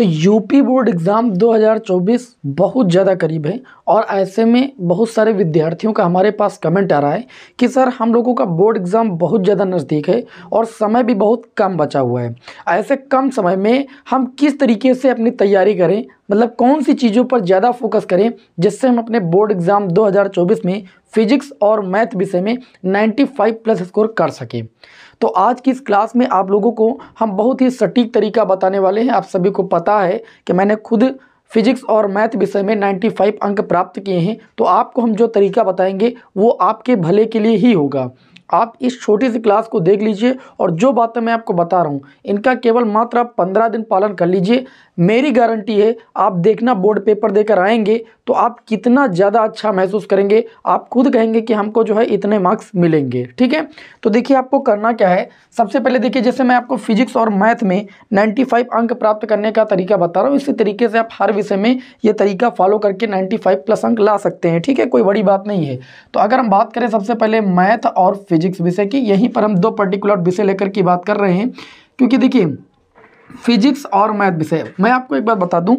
तो UP board exam 2024 बहुत ज़्यादा करीब है और ऐसे में बहुत सारे विद्यार्थियों का हमारे पास कमेंट आ रहा है कि सर हम लोगों का बोर्ड एग्ज़ाम बहुत ज़्यादा नज़दीक है और समय भी बहुत कम बचा हुआ है ऐसे कम समय में हम किस तरीके से अपनी तैयारी करें मतलब कौन सी चीज़ों पर ज़्यादा फोकस करें जिससे हम अपने बोर्ड एग्ज़ाम 2024 में फिजिक्स और मैथ विषय में 95 प्लस स्कोर कर सकें तो आज की इस क्लास में आप लोगों को हम बहुत ही सटीक तरीका बताने वाले हैं आप सभी को पता है कि मैंने खुद फिजिक्स और मैथ विषय में 95 अंक प्राप्त किए हैं तो आपको हम जो तरीका बताएंगे वो आपके भले के लिए ही होगा आप इस छोटी सी क्लास को देख लीजिए और जो बातें मैं आपको बता रहा हूँ इनका केवल मात्र आप पंद्रह दिन पालन कर लीजिए मेरी गारंटी है आप देखना बोर्ड पेपर देकर आएंगे तो आप कितना ज़्यादा अच्छा महसूस करेंगे आप खुद कहेंगे कि हमको जो है इतने मार्क्स मिलेंगे ठीक है तो देखिए आपको करना क्या है सबसे पहले देखिए जैसे मैं आपको फिजिक्स और मैथ में फाइव अंक प्राप्त करने का तरीका बता रहा हूँ इसी तरीके से आप हर विषय में ये तरीका फॉलो करके नाइन्टी प्लस अंक ला सकते हैं ठीक है कोई बड़ी बात नहीं है तो अगर हम बात करें सबसे पहले मैथ और फिजिक्स फिजिक्स विषय की यहीं पर हम दो पर्टिकुलर विषय लेकर की बात कर रहे हैं क्योंकि देखिए फिजिक्स और मैथ विषय मैं आपको एक बार बता दूं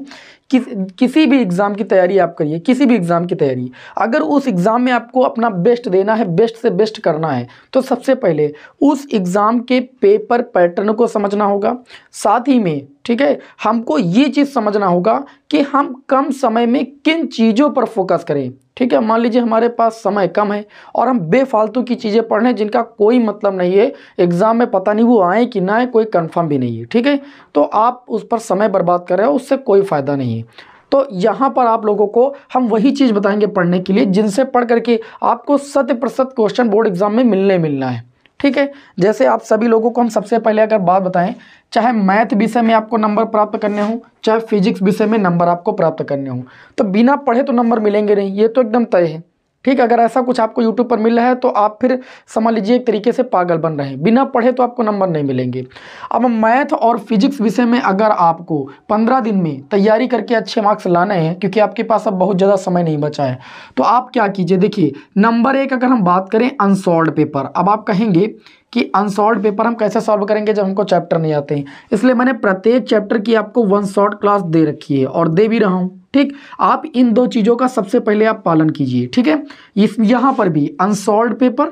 कि किसी भी एग्ज़ाम की तैयारी आप करिए किसी भी एग्ज़ाम की तैयारी अगर उस एग्ज़ाम में आपको अपना बेस्ट देना है बेस्ट से बेस्ट करना है तो सबसे पहले उस एग्ज़ाम के पेपर पैटर्न को समझना होगा साथ ही में ठीक है हमको ये चीज़ समझना होगा कि हम कम समय में किन चीज़ों पर फोकस करें ठीक है मान लीजिए हमारे पास समय कम है और हम बेफालतू की चीज़ें पढ़ रहे हैं जिनका कोई मतलब नहीं है एग्ज़ाम में पता नहीं वो आए कि ना आए कोई कंफर्म भी नहीं है ठीक है तो आप उस पर समय बर्बाद कर रहे हो उससे कोई फ़ायदा नहीं है तो यहाँ पर आप लोगों को हम वही चीज़ बताएंगे पढ़ने के लिए जिनसे पढ़ करके आपको शत प्रतिशत क्वेश्चन बोर्ड एग्ज़ाम में मिलने मिलना है ठीक है जैसे आप सभी लोगों को हम सबसे पहले अगर बात बताएं चाहे मैथ विषय में आपको नंबर प्राप्त करने हों चाहे फिजिक्स विषय में नंबर आपको प्राप्त करने हों तो बिना पढ़े तो नंबर मिलेंगे नहीं ये तो एकदम तय है ठीक अगर ऐसा कुछ आपको यूट्यूब पर मिल रहा है तो आप फिर समझ लीजिए एक तरीके से पागल बन रहे हैं बिना पढ़े तो आपको नंबर नहीं मिलेंगे अब मैथ और फिजिक्स विषय में अगर आपको पंद्रह दिन में तैयारी करके अच्छे मार्क्स लाने हैं क्योंकि आपके पास अब बहुत ज़्यादा समय नहीं बचा है तो आप क्या कीजिए देखिए नंबर एक अगर हम बात करें अनसॉल्व पेपर अब आप कहेंगे कि अनसॉल्व पेपर हम कैसे सॉल्व करेंगे जब हमको चैप्टर नहीं आते हैं इसलिए मैंने प्रत्येक चैप्टर की आपको वन शॉर्ट क्लास दे रखी है और दे भी रहा हूँ ठीक आप इन दो चीज़ों का सबसे पहले आप पालन कीजिए ठीक है इस यहां पर भी अनसॉल्व पेपर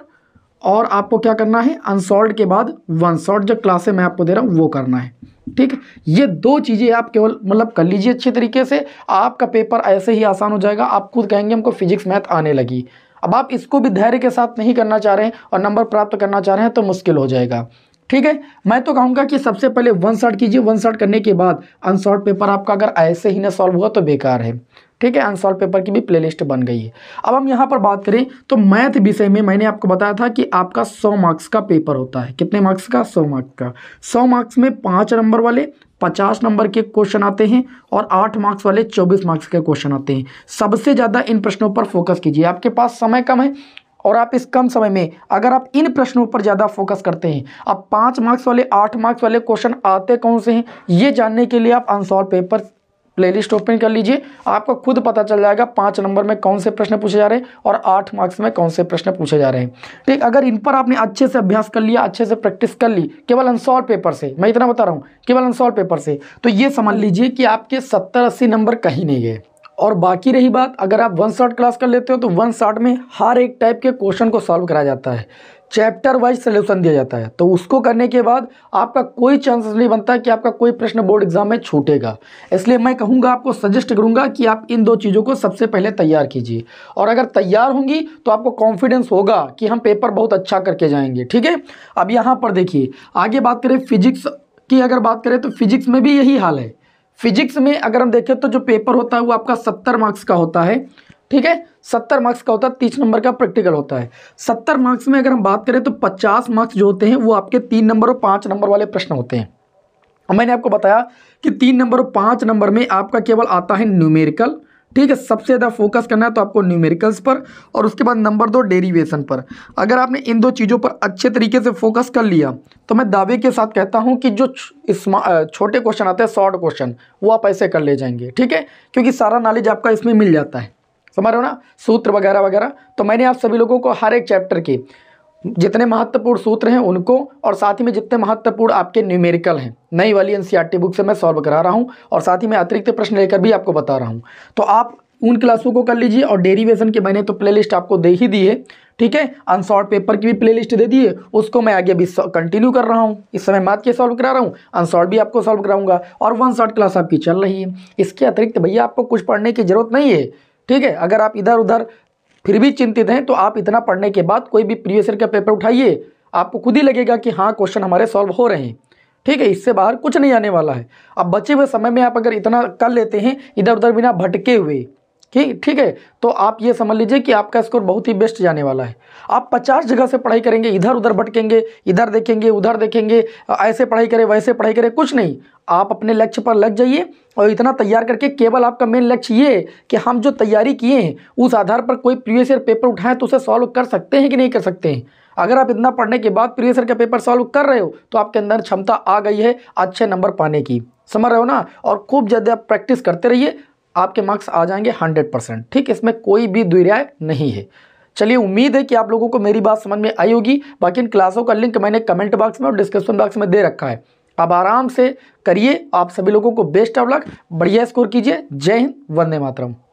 और आपको क्या करना है अनसॉल्व के बाद वन सॉल्व जो क्लासे मैं आपको दे रहा हूं वो करना है ठीक है ये दो चीज़ें आप केवल मतलब कर लीजिए अच्छे तरीके से आपका पेपर ऐसे ही आसान हो जाएगा आप खुद कहेंगे हमको फिजिक्स मैथ आने लगी अब आप इसको भी धैर्य के साथ नहीं करना चाह रहे हैं और नंबर प्राप्त करना चाह रहे हैं तो मुश्किल हो जाएगा ठीक है मैं तो कहूंगा कि सबसे पहले वन शॉर्ट कीजिए वन शॉर्ट करने के बाद अनसॉल्व पेपर आपका अगर ऐसे ही ना सॉल्व हुआ तो बेकार है ठीक है अनसॉल्व पेपर की भी प्लेलिस्ट बन गई है अब हम यहाँ पर बात करें तो मैथ विषय में मैंने आपको बताया था कि आपका 100 मार्क्स का पेपर होता है कितने मार्क्स का 100 मार्क्स का 100 मार्क्स में पाँच नंबर वाले पचास नंबर के क्वेश्चन आते हैं और आठ मार्क्स वाले चौबीस मार्क्स के क्वेश्चन आते हैं सबसे ज़्यादा इन प्रश्नों पर फोकस कीजिए आपके पास समय कम है और आप इस कम समय में अगर आप इन प्रश्नों पर ज़्यादा फोकस करते हैं अब पाँच मार्क्स वाले आठ मार्क्स वाले क्वेश्चन आते कौन से हैं ये जानने के लिए आप अनसॉल्व पेपर प्लेलिस्ट ओपन कर लीजिए आपको खुद पता चल जाएगा पाँच नंबर में कौन से प्रश्न पूछे जा रहे हैं और आठ मार्क्स में कौन से प्रश्न पूछे जा रहे हैं ठीक अगर इन पर आपने अच्छे से अभ्यास कर लिया अच्छे से प्रैक्टिस कर ली केवल अनसॉल्व पेपर से मैं इतना बता रहा हूँ केवल अनसॉल्व पेपर से तो ये समझ लीजिए कि आपके सत्तर अस्सी नंबर कहीं नहीं गए और बाकी रही बात अगर आप वन शॉट क्लास कर लेते हो तो वन शॉट में हर एक टाइप के क्वेश्चन को सॉल्व कराया जाता है चैप्टर वाइज सोल्यूशन दिया जाता है तो उसको करने के बाद आपका कोई चांसेस नहीं बनता कि आपका कोई प्रश्न बोर्ड एग्जाम में छूटेगा इसलिए मैं कहूँगा आपको सजेस्ट करूँगा कि आप इन दो चीज़ों को सबसे पहले तैयार कीजिए और अगर तैयार होंगी तो आपको कॉन्फिडेंस होगा कि हम पेपर बहुत अच्छा करके जाएंगे ठीक है अब यहाँ पर देखिए आगे बात करें फिजिक्स की अगर बात करें तो फिजिक्स में भी यही हाल है फिजिक्स में अगर हम देखें तो जो पेपर होता है वो आपका सत्तर मार्क्स का होता है ठीक है सत्तर मार्क्स का होता है तीस नंबर का प्रैक्टिकल होता है सत्तर मार्क्स में अगर हम बात करें तो पचास मार्क्स जो होते हैं वो आपके तीन नंबर और पाँच नंबर वाले प्रश्न होते हैं और मैंने आपको बताया कि तीन नंबर और पाँच नंबर में आपका केवल आता है न्यूमेरिकल ठीक है सबसे ज़्यादा फोकस करना है तो आपको न्यूमेरिकल्स पर और उसके बाद नंबर दो डेरिवेशन पर अगर आपने इन दो चीज़ों पर अच्छे तरीके से फोकस कर लिया तो मैं दावे के साथ कहता हूँ कि जो छोटे क्वेश्चन आते हैं शॉर्ट क्वेश्चन वो आप ऐसे कर ले जाएंगे ठीक है क्योंकि सारा नॉलेज आपका इसमें मिल जाता है समझ रहे हो ना सूत्र वगैरह वगैरह तो मैंने आप सभी लोगों को हर एक चैप्टर की जितने महत्वपूर्ण सूत्र हैं उनको और साथ ही में जितने महत्वपूर्ण आपके न्यूमेरिकल हैं नई वाली एन बुक e से मैं सॉल्व करा रहा हूँ और साथ ही में अतिरिक्त प्रश्न लेकर भी आपको बता रहा हूँ तो आप उन क्लासों को कर लीजिए और डेरिवेशन के मैंने तो प्लेलिस्ट आपको दे ही दी है ठीक है अनसॉल्व पेपर की भी प्लेलिस्ट दे दी है उसको मैं आगे भी कंटिन्यू कर रहा हूँ इस समय मैथ के सॉल्व करा रहा हूँ अनसॉल्व भी आपको सॉल्व कराऊंगा और वन शॉर्ट क्लास आपकी चल रही है इसके अतिरिक्त भैया आपको कुछ पढ़ने की जरूरत नहीं है ठीक है अगर आप इधर उधर फिर भी चिंतित हैं तो आप इतना पढ़ने के बाद कोई भी प्रीवियस ईयर का पेपर उठाइए आपको खुद ही लगेगा कि हाँ क्वेश्चन हमारे सॉल्व हो रहे हैं ठीक है इससे बाहर कुछ नहीं आने वाला है अब बचे हुए समय में आप अगर इतना कर लेते हैं इधर उधर बिना भटके हुए ठीक ठीक है तो आप ये समझ लीजिए कि आपका स्कोर बहुत ही बेस्ट जाने वाला है आप पचास जगह से पढ़ाई करेंगे इधर उधर भटकेंगे इधर देखेंगे उधर देखेंगे ऐसे पढ़ाई करें वैसे पढ़ाई करें कुछ नहीं आप अपने लक्ष्य पर लग जाइए और इतना तैयार करके केवल आपका मेन लक्ष्य ये है कि हम जो तैयारी किए हैं उस आधार पर कोई प्रीवियस ईयर पेपर उठाएं तो उसे सॉल्व कर सकते हैं कि नहीं कर सकते हैं अगर आप इतना पढ़ने के बाद प्रीवियस ईयर का पेपर सॉल्व कर रहे हो तो आपके अंदर क्षमता आ गई है अच्छे नंबर पाने की समझ रहे हो ना और खूब ज़्यादा प्रैक्टिस करते रहिए आपके मार्क्स आ जाएंगे हंड्रेड परसेंट ठीक इसमें कोई भी दुर्याय नहीं है चलिए उम्मीद है कि आप लोगों को मेरी बात समझ में आई होगी बाकी इन क्लासों का लिंक मैंने कमेंट बॉक्स में और डिस्क्रिप्शन बॉक्स में दे रखा है आप आराम से करिए आप सभी लोगों को बेस्ट ऑफ लक बढ़िया स्कोर कीजिए जय हिंद वंदे मातरम